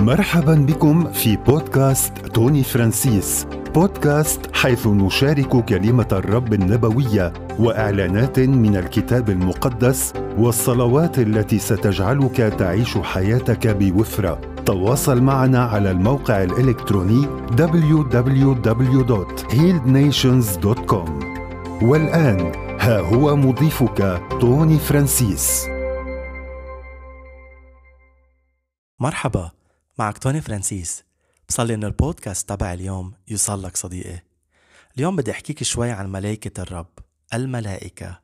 مرحبا بكم في بودكاست توني فرانسيس بودكاست حيث نشارك كلمة الرب النبوية وإعلانات من الكتاب المقدس والصلوات التي ستجعلك تعيش حياتك بوفرة تواصل معنا على الموقع الإلكتروني www.healednations.com والآن ها هو مضيفك توني فرانسيس مرحبا معك توني فرانسيس بصلي إن البودكاست تبع اليوم لك صديقي اليوم بدي أحكيك شوي عن ملائكة الرب الملائكة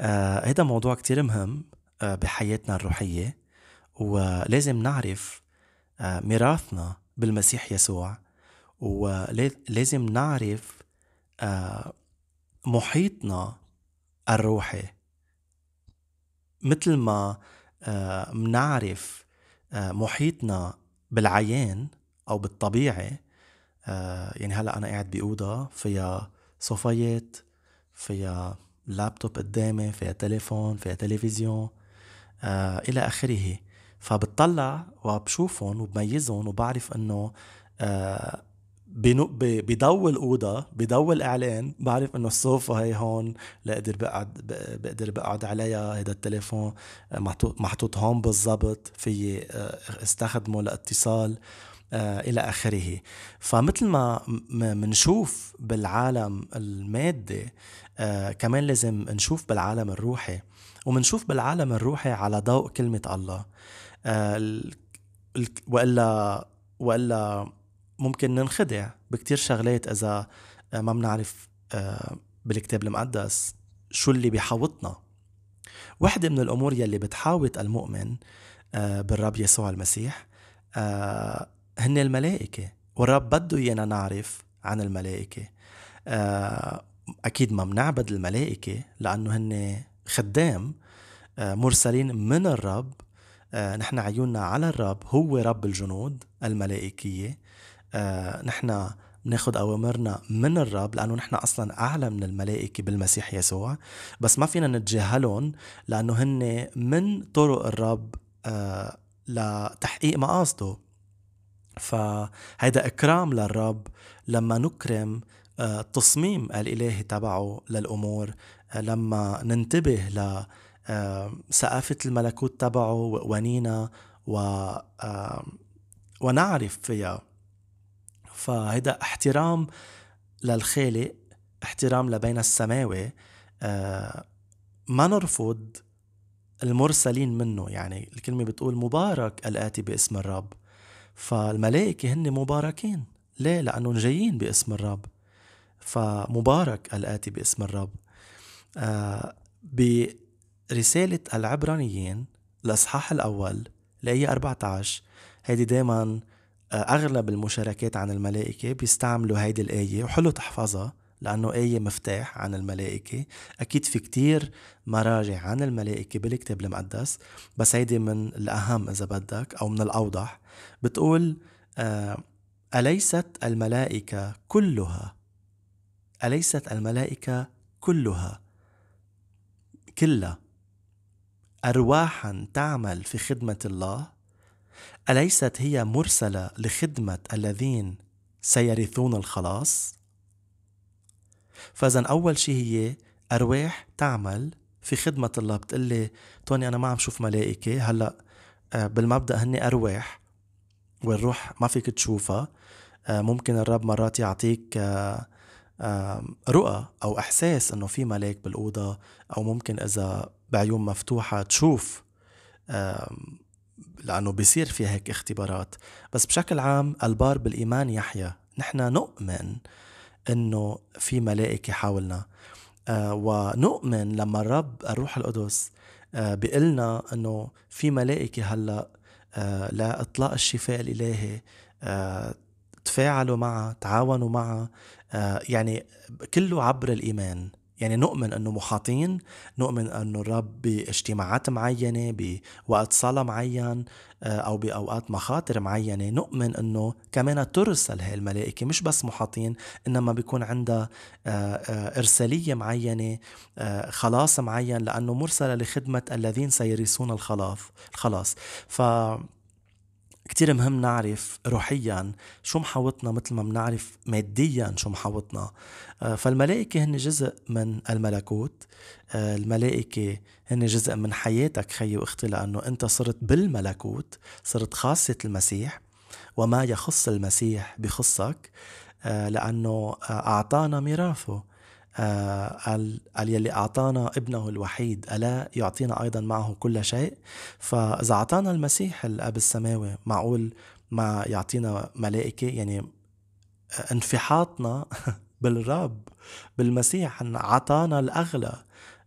آه هيدا موضوع كتير مهم آه بحياتنا الروحية ولازم نعرف آه ميراثنا بالمسيح يسوع ولازم نعرف آه محيطنا الروحي مثل ما منعرف آه، آه، محيطنا بالعيان او بالطبيعه آه يعني هلا انا قاعد باوضه فيها صوفيات فيها لابتوب قدامي فيها تليفون فيها تلفزيون آه الى اخره فبتطلع وبشوفهم وبميزهم وبعرف انه آه بضو الاوضه بضو الاعلان بعرف انه الصوفه هي هون لاقدر بقعد بقدر بقعد عليها هذا التليفون آه، محطوط هون بالضبط في آه، استخدمه لاتصال آه، الى اخره فمثل ما منشوف بالعالم المادي كمان لازم نشوف بالعالم الروحي ومنشوف بالعالم الروحي على ضوء كلمه الله والا والا ممكن ننخدع بكتير شغلات إذا آه، ما بنعرف آه، بالكتاب المقدس شو اللي بيحاوطنا وحدة من الأمور يلي بتحاوط المؤمن آه، بالرب يسوع المسيح هن الملائكة والرب بده إيانا نعرف عن الملائكة أكيد ما بنعبد الملائكة لأنه هن خدام مرسلين من الرب نحن عيوننا على الرب هو رب الجنود الملائكية آه، نحن ناخد اوامرنا من الرب لانه نحن اصلا اعلى من الملائكه بالمسيح يسوع بس ما فينا نتجاهلهم لانه هن من طرق الرب آه، لتحقيق مقاصده فهيدا اكرام للرب لما نكرم التصميم آه، الالهي تبعه للامور لما ننتبه ل ثقافة الملكوت تبعه وقوانينا و ونعرف فيها فهيدا احترام للخالق احترام لبين السماوي آه ما نرفض المرسلين منه يعني الكلمة بتقول مبارك الآتي باسم الرب فالملائكة هن مباركين ليه؟ لأنهم جايين باسم الرب فمبارك الآتي باسم الرب آه برسالة العبرانيين الأصحاح الأول لأي 14 هيدي دايما أغلب المشاركات عن الملائكة بيستعملوا هيدي الآية وحلو تحفظها لأنه آية مفتاح عن الملائكة أكيد في كتير مراجع عن الملائكة بالكتاب المقدس بس هيدي من الأهم إذا بدك أو من الأوضح بتقول آه، أليست الملائكة كلها أليست الملائكة كلها كلها أرواحا تعمل في خدمة الله أليست هي مرسلة لخدمة الذين سيرثون الخلاص؟ فإذا أول شيء هي أرواح تعمل في خدمة الله لي توني أنا ما عم شوف ملائكة هلأ آه، بالمبدأ هن أرواح والروح ما فيك تشوفها آه، ممكن الرب مرات يعطيك آه، رؤى أو إحساس إنه في ملاك بالأوضة أو ممكن إذا بعيون مفتوحة تشوف لأنه بيصير في هيك اختبارات بس بشكل عام البار بالإيمان يحيا نحن نؤمن أنه في ملائكة حولنا آه ونؤمن لما الرب الروح القدس آه بيقلنا أنه في ملائكة هلأ آه لإطلاق الشفاء الإلهي آه تفاعلوا معها تعاونوا معها آه يعني كله عبر الإيمان يعني نؤمن انه محاطين نؤمن انه الرب باجتماعات معينه بوقت صلاه معين آه، او باوقات مخاطر معينه نؤمن انه كمان ترسل هاي الملائكه مش بس محاطين انما بيكون عندها آه، آه، ارساليه معينه خلاص معين لانه مرسله لخدمه الذين سيرثون الخلاص الخلاص ف كتير مهم نعرف روحيا شو محاوطنا مثل ما بنعرف ماديا شو محاوطنا آه، فالملائكة هن جزء من الملكوت آه، الملائكة هن جزء من حياتك خيي واختي لأنه أنت صرت بالملكوت صرت خاصة المسيح وما يخص المسيح بخصك آه، لأنه أعطانا ميراثه قال آه، قال يلي أعطانا ابنه الوحيد ألا يعطينا أيضا معه كل شيء فإذا أعطانا المسيح الأب السماوي معقول ما يعطينا ملائكة يعني آه، انفحاطنا بالرب بالمسيح عطانا الأغلى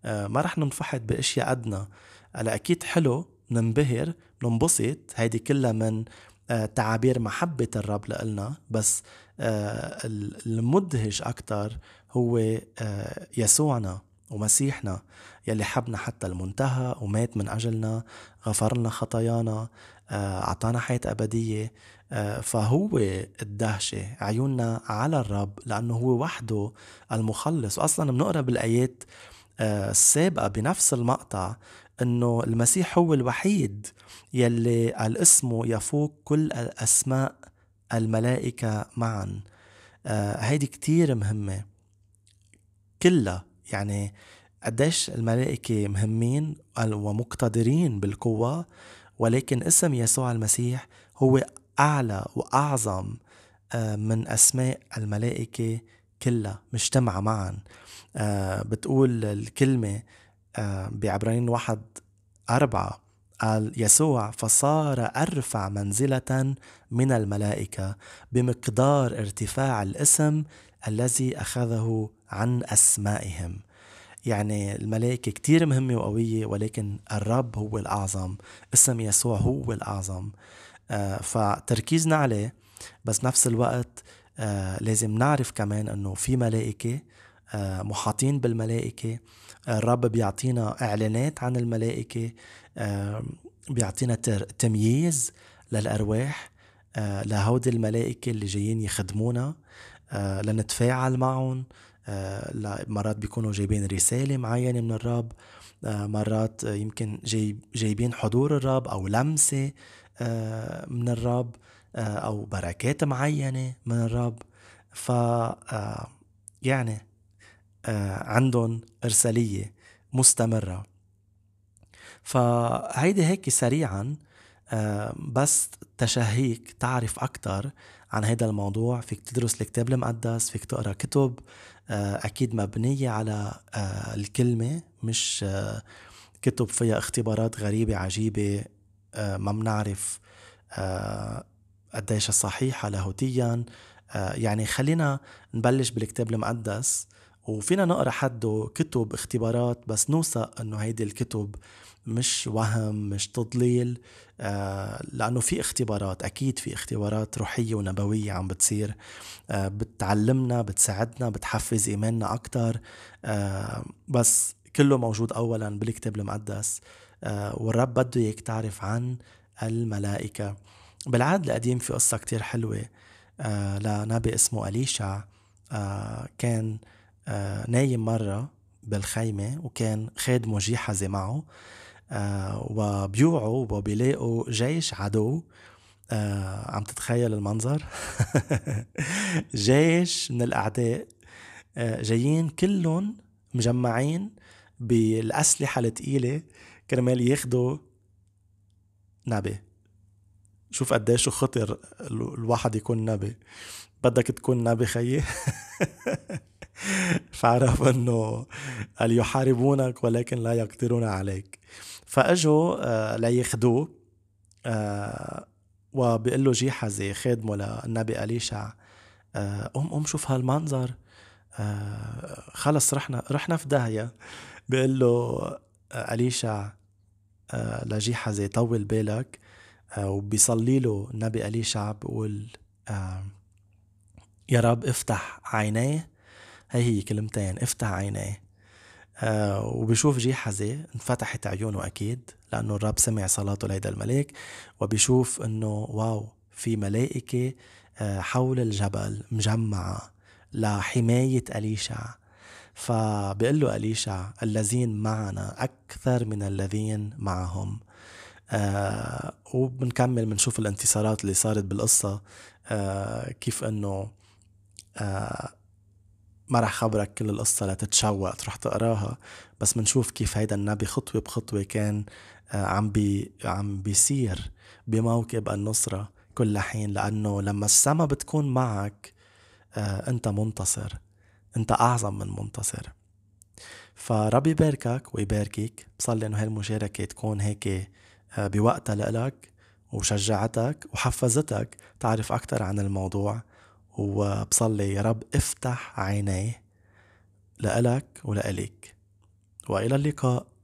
آه، ما رح ننفحط بأشياء أدنى هلا أكيد حلو ننبهر ننبسط هيدي كلها من تعابير محبة الرب لإلنا بس المدهش أكتر هو آه، يسوعنا ومسيحنا يلي حبنا حتى المنتهى ومات من أجلنا غفر لنا خطايانا آه، أعطانا حياة أبدية آه، فهو الدهشة عيوننا على الرب لأنه هو وحده المخلص وأصلا بنقرأ بالآيات السابقة بنفس المقطع أنه المسيح هو الوحيد يلي على اسمه يفوق كل الأسماء الملائكة معا هيدي كتير مهمة كلها يعني قديش الملائكة مهمين ومقتدرين بالقوة ولكن اسم يسوع المسيح هو أعلى وأعظم آه، من أسماء الملائكة كلها مجتمعة معا آه، بتقول الكلمة آه، بعبرين واحد أربعة قال يسوع فصار أرفع منزلة من الملائكة بمقدار ارتفاع الاسم الذي أخذه عن أسمائهم يعني الملائكة كتير مهمة وقوية ولكن الرب هو الأعظم اسم يسوع هو الأعظم آه، فتركيزنا عليه بس نفس الوقت آه، لازم نعرف كمان أنه في ملائكة آه، محاطين بالملائكة الرب بيعطينا إعلانات عن الملائكة بيعطينا تمييز للأرواح لهودي الملائكة اللي جايين يخدمونا لنتفاعل معهم آه، مرات بيكونوا جايبين رسالة معينة من الرب آه، مرات يمكن جايب جايبين حضور الرب أو لمسة آه، من الرب أو بركات معينة من الرب ف يعني عندهم إرسالية مستمرة فهيدي هيك سريعا آه، بس تشهيك تعرف أكثر عن هذا الموضوع فيك تدرس الكتاب المقدس فيك تقرأ كتب آه، أكيد مبنية على آه، الكلمة مش كتب فيها اختبارات غريبة عجيبة ما بنعرف قديش صحيحة لاهوتيا يعني خلينا نبلش بالكتاب المقدس وفينا نقرا حده كتب اختبارات بس نوثق انه هيدي الكتب مش وهم مش تضليل آه لانه في اختبارات اكيد في اختبارات روحيه ونبويه عم بتصير آه بتعلمنا بتساعدنا بتحفز ايماننا اكثر آه بس كله موجود اولا بالكتاب المقدس آه والرب بده اياك تعرف عن الملائكه بالعهد القديم في قصه كتير حلوه آه لنبي اسمه اليشع آه كان آه آه، نايم مرة بالخيمة وكان خادمه حزي معه آه، وبيوعوا وبيلاقوا جيش عدو آه، عم تتخيل المنظر جيش من الأعداء جايين كلهم مجمعين بالأسلحة التقيلة كرمال ياخدوا نبي شوف قديش خطر الواحد يكون نبي بدك تكون نبي خيي فعرف انه قال يحاربونك ولكن لا يقدرون عليك فاجوا آه، لياخذوه آه، وبيقول له جيحزي خادمه للنبي اليشع قوم آه، قوم شوف هالمنظر خلص رحنا رحنا في داهيه بيقول له اليشع لجيحزي طول بالك وبيصلي له النبي اليشع بقول يا رب افتح عينيه هي هي كلمتين افتح عينيه آه وبشوف جيحزة انفتحت عيونه أكيد لأنه الرب سمع صلاته لهيدا الملاك وبشوف أنه واو في ملائكة آه حول الجبل مجمعة لحماية أليشع فبقول له أليشع الذين معنا أكثر من الذين معهم آه وبنكمل بنشوف الانتصارات اللي صارت بالقصة آه كيف أنه آه ما رح خبرك كل القصة لتتشوق تروح تقراها بس بنشوف كيف هيدا النبي خطوة بخطوة كان آه، عم بي عم بيصير بموكب النصرة كل حين لأنه لما السما بتكون معك آه، أنت منتصر أنت أعظم من منتصر فربي يباركك ويباركك بصلي انه هالمشاركة تكون هيك آه، بوقتها لإلك وشجعتك وحفزتك تعرف أكثر عن الموضوع وبصلي يا رب افتح عيني لإلك ولألك وإلى اللقاء